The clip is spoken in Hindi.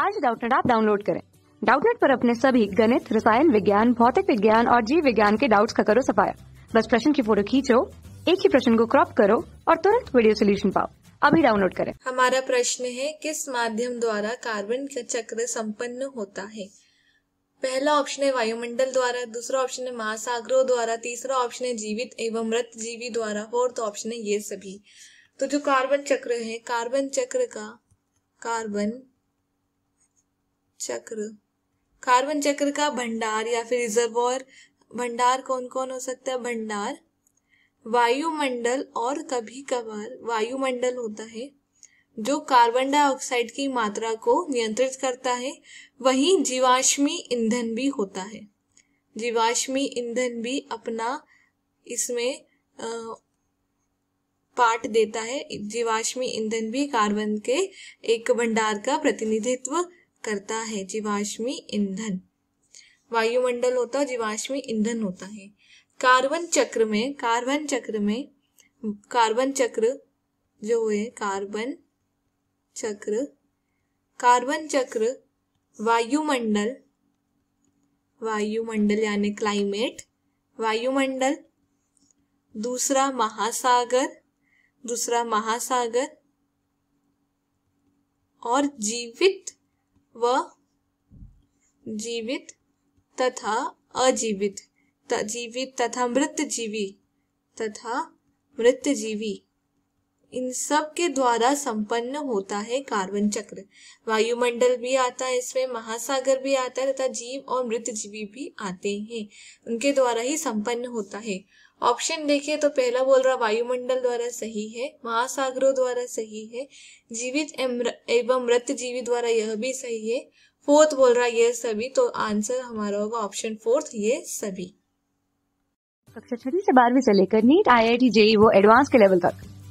आज डाउटनेट आप डाउनलोड करें डाउटनेट पर अपने सभी गणित रसायन विज्ञान भौतिक विज्ञान और जीव विज्ञान के डाउट्स का करो सफाया बस प्रश्न की फोटो खींचो एक ही प्रश्न को क्रॉप करो और तुरंत वीडियो सोल्यूशन पाओ अभी डाउनलोड करें हमारा प्रश्न है किस माध्यम द्वारा कार्बन का चक्र संपन्न होता है पहला ऑप्शन है वायुमंडल द्वारा दूसरा ऑप्शन है महासागरों द्वारा तीसरा ऑप्शन है जीवित एवं मृत जीवी द्वारा फोर्थ ऑप्शन है ये सभी तो जो कार्बन चक्र है कार्बन चक्र का कार्बन चक्र कार्बन चक्र का भंडार या फिर रिजर्वर भंडार कौन कौन हो सकता है भंडार वायुमंडल और कभी कभार वायुमंडल होता है जो कार्बन डाइऑक्साइड की मात्रा को नियंत्रित करता है वहीं जीवाश्मी ईंधन भी होता है जीवाश्मी ईंधन भी अपना इसमें पार्ट देता है जीवाश्मी ईंधन भी कार्बन के एक भंडार का प्रतिनिधित्व करता है जीवाश्मी ईंधन वायुमंडल होता है जीवाश्मी ईंधन होता है कार्बन चक्र में कार्बन चक्र में कार्बन चक्र जो है कार्बन चक्र कार्बन चक्र वायुमंडल वायुमंडल यानी क्लाइमेट वायुमंडल दूसरा महासागर दूसरा महासागर और जीवित व जीवित तथा अजीवित जीवित तथा मृत जीवी तथा मृत जीवी इन सब के द्वारा संपन्न होता है कार्बन चक्र वायुमंडल भी आता है इसमें महासागर भी आता है तथा जीव और मृत जीवी भी आते हैं उनके द्वारा ही संपन्न होता है ऑप्शन देखिए तो पहला बोल रहा वायुमंडल द्वारा सही है महासागरों द्वारा सही है जीवित एवं मृत जीवी द्वारा यह भी सही है फोर्थ बोल रहा यह सभी तो आंसर हमारा होगा ऑप्शन फोर्थ ये सभी कक्षा छठी से बारहवीं से लेकर NEET I I T JEE वो एडवांस के लेवल तक